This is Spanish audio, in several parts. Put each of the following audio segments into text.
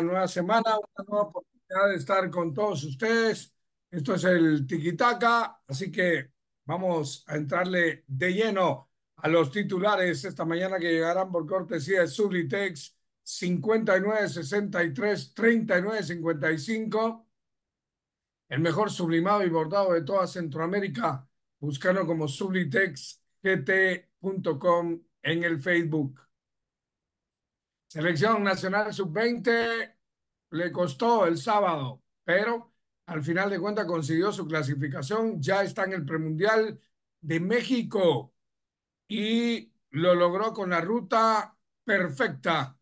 nueva semana, una nueva oportunidad de estar con todos ustedes. Esto es el Tiquitaca, así que vamos a entrarle de lleno a los titulares esta mañana que llegarán por cortesía de Sublitex 59 63 El mejor sublimado y bordado de toda Centroamérica, buscando como sublitexgt.com en el Facebook. Selección Nacional Sub-20 le costó el sábado, pero al final de cuentas consiguió su clasificación, ya está en el premundial de México y lo logró con la ruta perfecta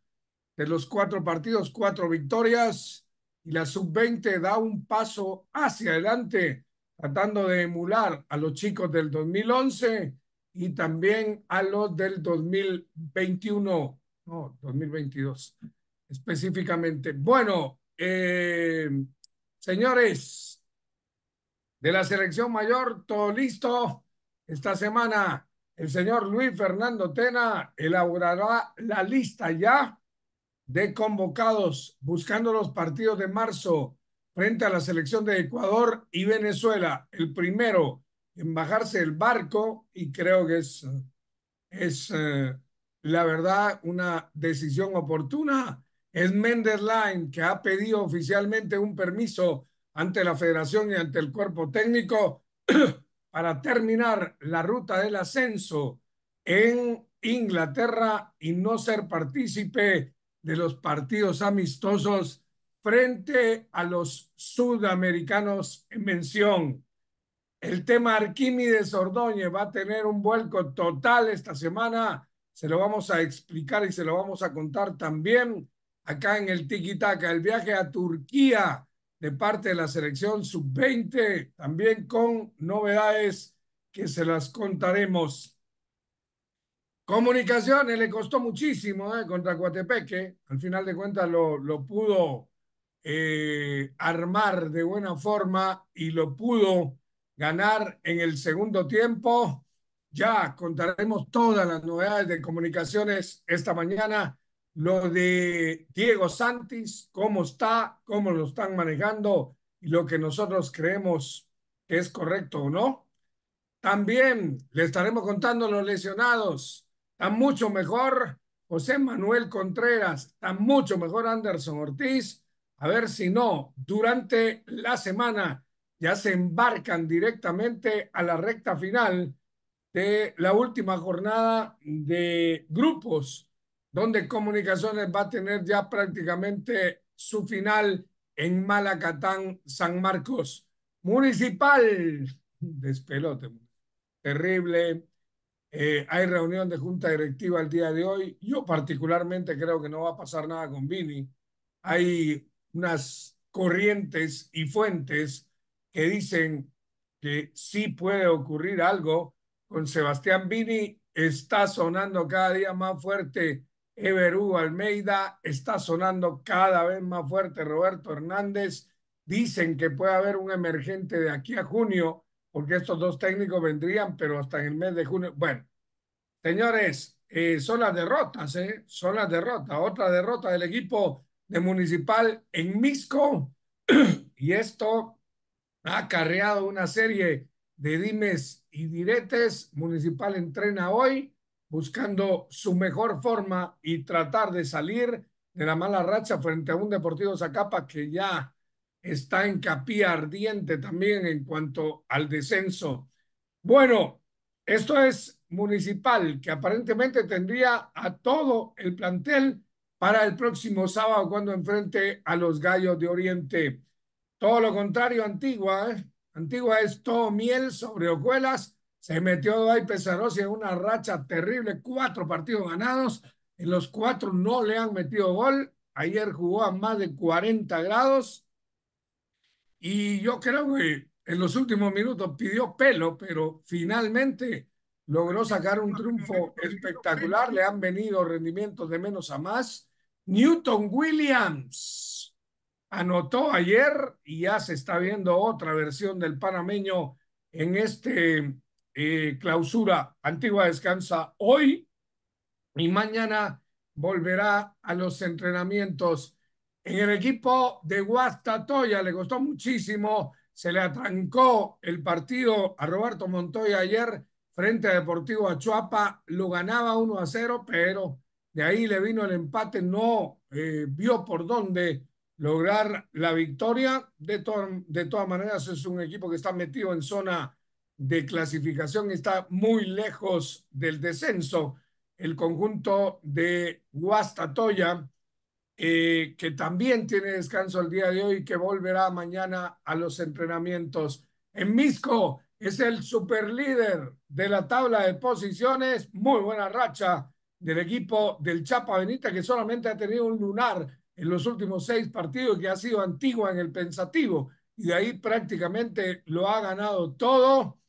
de los cuatro partidos, cuatro victorias y la sub-20 da un paso hacia adelante tratando de emular a los chicos del 2011 y también a los del 2021. No, 2022, específicamente. Bueno, eh, señores, de la selección mayor, todo listo. Esta semana el señor Luis Fernando Tena elaborará la lista ya de convocados buscando los partidos de marzo frente a la selección de Ecuador y Venezuela. El primero en bajarse el barco y creo que es, es eh, la verdad, una decisión oportuna. Es Mendes Line que ha pedido oficialmente un permiso ante la federación y ante el cuerpo técnico para terminar la ruta del ascenso en Inglaterra y no ser partícipe de los partidos amistosos frente a los sudamericanos en mención. El tema Arquímedes Ordóñez va a tener un vuelco total esta semana se lo vamos a explicar y se lo vamos a contar también acá en el Tiki Taka, el viaje a Turquía de parte de la selección sub-20, también con novedades que se las contaremos. Comunicaciones le costó muchísimo ¿eh? contra Coatepeque, al final de cuentas lo, lo pudo eh, armar de buena forma y lo pudo ganar en el segundo tiempo ya contaremos todas las novedades de comunicaciones esta mañana. Lo de Diego Santis, cómo está, cómo lo están manejando y lo que nosotros creemos que es correcto o no. También le estaremos contando los lesionados. Está mucho mejor José Manuel Contreras, está mucho mejor Anderson Ortiz. A ver si no, durante la semana ya se embarcan directamente a la recta final de la última jornada de grupos, donde Comunicaciones va a tener ya prácticamente su final en Malacatán, San Marcos. Municipal, despelote, terrible. Eh, hay reunión de junta directiva el día de hoy. Yo particularmente creo que no va a pasar nada con Vini. Hay unas corrientes y fuentes que dicen que sí puede ocurrir algo con Sebastián Vini. Está sonando cada día más fuerte Everú Almeida. Está sonando cada vez más fuerte Roberto Hernández. Dicen que puede haber un emergente de aquí a junio, porque estos dos técnicos vendrían, pero hasta en el mes de junio. Bueno, señores, eh, son las derrotas, eh, son las derrotas. Otra derrota del equipo de Municipal en Misco. y esto ha acarreado una serie de dimes y Diretes Municipal entrena hoy buscando su mejor forma y tratar de salir de la mala racha frente a un Deportivo Zacapa que ya está en capilla ardiente también en cuanto al descenso. Bueno, esto es municipal que aparentemente tendría a todo el plantel para el próximo sábado cuando enfrente a los Gallos de Oriente. Todo lo contrario, Antigua, ¿eh? Antigua es todo miel sobre hojuelas. Se metió ahí pesaroso en una racha terrible, cuatro partidos ganados. En los cuatro no le han metido gol. Ayer jugó a más de 40 grados. Y yo creo que en los últimos minutos pidió pelo, pero finalmente logró sacar un triunfo espectacular. Le han venido rendimientos de menos a más. Newton Williams anotó ayer y ya se está viendo otra versión del panameño en este eh, clausura. Antigua descansa hoy y mañana volverá a los entrenamientos. En el equipo de Guastatoya le costó muchísimo, se le atrancó el partido a Roberto Montoya ayer frente a Deportivo Achuapa, lo ganaba 1 a 0, pero de ahí le vino el empate, no eh, vio por dónde lograr la victoria. De, de todas maneras, es un equipo que está metido en zona de clasificación, y está muy lejos del descenso. El conjunto de Guastatoya, toya eh, que también tiene descanso el día de hoy, que volverá mañana a los entrenamientos. En Misco es el superlíder de la tabla de posiciones, muy buena racha del equipo del Chapa Benita, que solamente ha tenido un lunar en los últimos seis partidos que ha sido antigua en el pensativo y de ahí prácticamente lo ha ganado todo.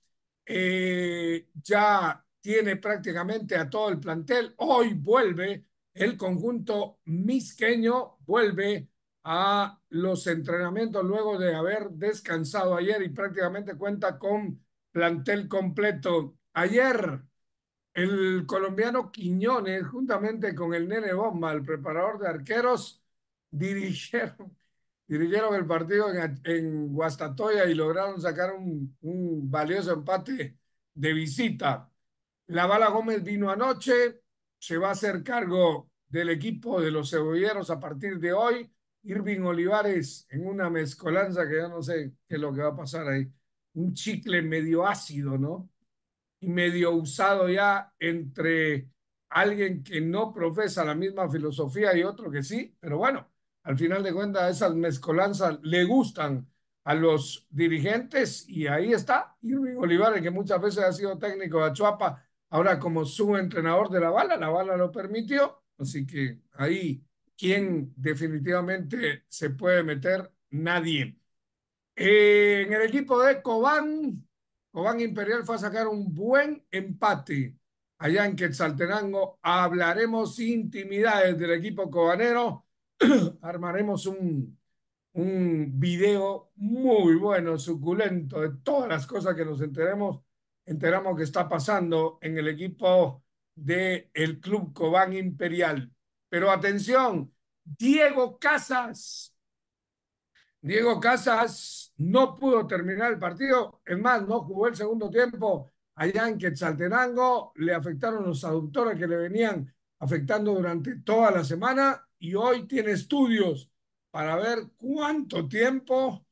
Eh, ya tiene prácticamente a todo el plantel. Hoy vuelve el conjunto misqueño, vuelve a los entrenamientos luego de haber descansado ayer y prácticamente cuenta con plantel completo. Ayer el colombiano Quiñones, juntamente con el nene Bomba, el preparador de arqueros, dirigieron, dirigieron el partido en, Guastatoya y lograron sacar un, valioso empate de visita. La bala Gómez vino anoche, se va a hacer cargo del equipo de los cebolleros a partir de hoy. Irving Olivares en una mezcolanza que yo no sé qué es lo que va a pasar ahí. Un chicle medio ácido, ¿no? Y medio usado ya entre alguien que no profesa la misma filosofía y otro que sí, pero bueno, al final de cuentas esas mezcolanzas le gustan a los dirigentes y ahí está Irving Olivares, que muchas veces ha sido técnico de Achuapa, ahora como su entrenador de la bala, la bala lo permitió, así que ahí quien definitivamente se puede meter, nadie. en el equipo de Cobán, Cobán Imperial fue a sacar un buen empate allá en Quetzaltenango. Hablaremos intimidades del equipo cobanero armaremos un, un video muy bueno, suculento, de todas las cosas que nos enteremos, enteramos que está pasando en el equipo del el Club Cobán Imperial. Pero atención, Diego Casas. Diego Casas no pudo terminar el partido, es más, no jugó el segundo tiempo allá en Quetzaltenango, le afectaron los aductores que le venían afectando durante toda la semana y hoy tiene estudios para ver cuánto tiempo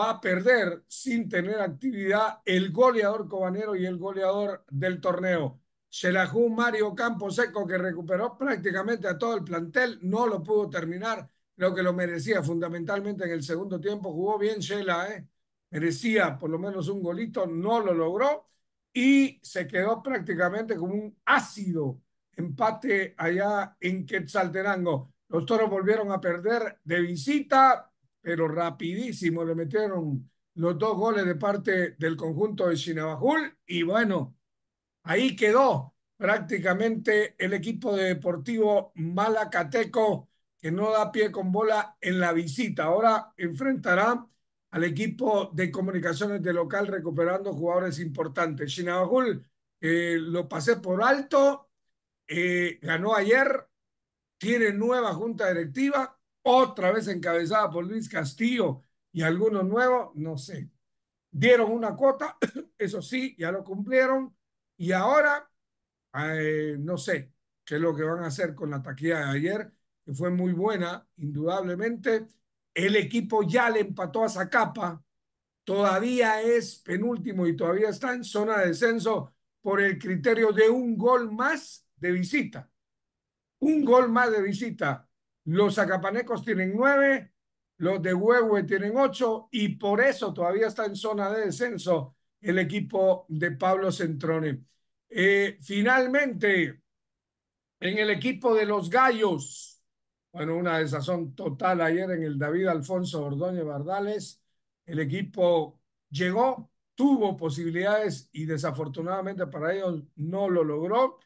va a perder sin tener actividad el goleador cobanero y el goleador del torneo. Se la jugó Mario Camposeco que recuperó prácticamente a todo el plantel, no lo pudo terminar, lo que lo merecía fundamentalmente en el segundo tiempo, jugó bien Shela, ¿eh? merecía por lo menos un golito, no lo logró y se quedó prácticamente como un ácido empate allá en Quetzaltenango. Los toros volvieron a perder de visita, pero rapidísimo le metieron los dos goles de parte del conjunto de Chinabajul y bueno, ahí quedó prácticamente el equipo de deportivo malacateco que no da pie con bola en la visita. Ahora enfrentará al equipo de comunicaciones de local recuperando jugadores importantes. Chinabajul eh, lo pasé por alto, eh, ganó ayer tiene nueva junta directiva, otra vez encabezada por Luis Castillo y algunos nuevos, no sé. Dieron una cuota, eso sí, ya lo cumplieron, y ahora eh, no sé qué es lo que van a hacer con la taquilla de ayer, que fue muy buena, indudablemente. El equipo ya le empató a Zacapa, todavía es penúltimo y todavía está en zona de descenso por el criterio de un gol más de visita un gol más de visita. Los acapanecos tienen nueve, los de Huehue tienen ocho y por eso todavía está en zona de descenso el equipo de Pablo Centrone. Eh, finalmente, en el equipo de los Gallos, bueno, una desazón total ayer en el David Alfonso Ordóñez Bardales, el equipo llegó, tuvo posibilidades y desafortunadamente para ellos no lo logró.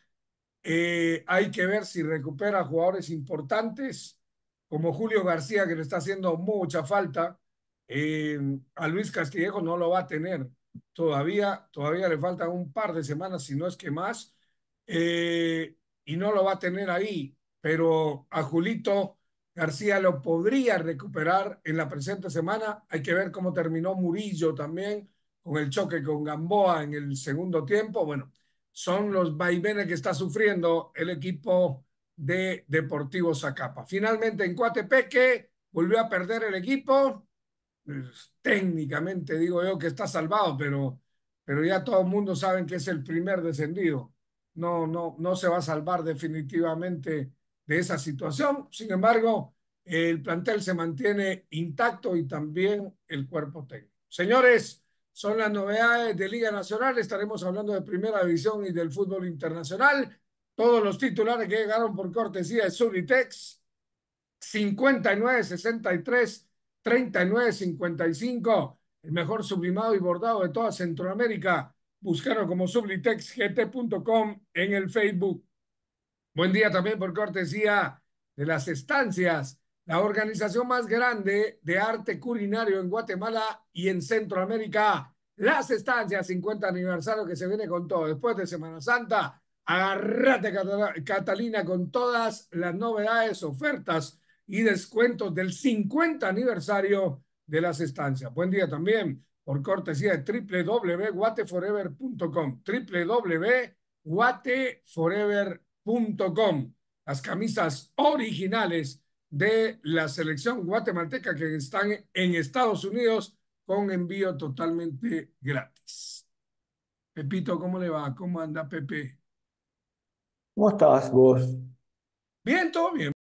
Eh, hay que ver si recupera jugadores importantes, como Julio García, que le está haciendo mucha falta. Eh, a Luis Castillejo no lo va a tener todavía, todavía le faltan un par de semanas, si no es que más, eh, y no lo va a tener ahí, pero a Julito García lo podría recuperar en la presente semana. Hay que ver cómo terminó Murillo también con el choque con Gamboa en el segundo tiempo. Bueno, son los vaivenes que está sufriendo el equipo de Deportivo Zacapa. Finalmente en Coatepeque volvió a perder el equipo. Pues, técnicamente digo yo que está salvado, pero, pero ya todo el mundo sabe que es el primer descendido. No, no, no se va a salvar definitivamente de esa situación. Sin embargo, el plantel se mantiene intacto y también el cuerpo técnico. Señores, son las novedades de Liga Nacional. Estaremos hablando de Primera División y del fútbol internacional. Todos los titulares que llegaron por cortesía de Sublitex, 59, 63, 39, 55. El mejor sublimado y bordado de toda Centroamérica. Buscaron como sublitexgt.com en el Facebook. Buen día también por cortesía de las estancias la organización más grande de arte culinario en Guatemala y en Centroamérica. Las estancias 50 aniversario que se viene con todo. Después de Semana Santa, agárrate Catalina con todas las novedades, ofertas y descuentos del 50 aniversario de las estancias. Buen día también por cortesía de www.guateforever.com. www.guateforever.com. Las camisas originales de la selección guatemalteca que están en Estados Unidos con envío totalmente gratis. Pepito, ¿cómo le va? ¿Cómo anda Pepe? ¿Cómo estás vos? Bien, todo bien.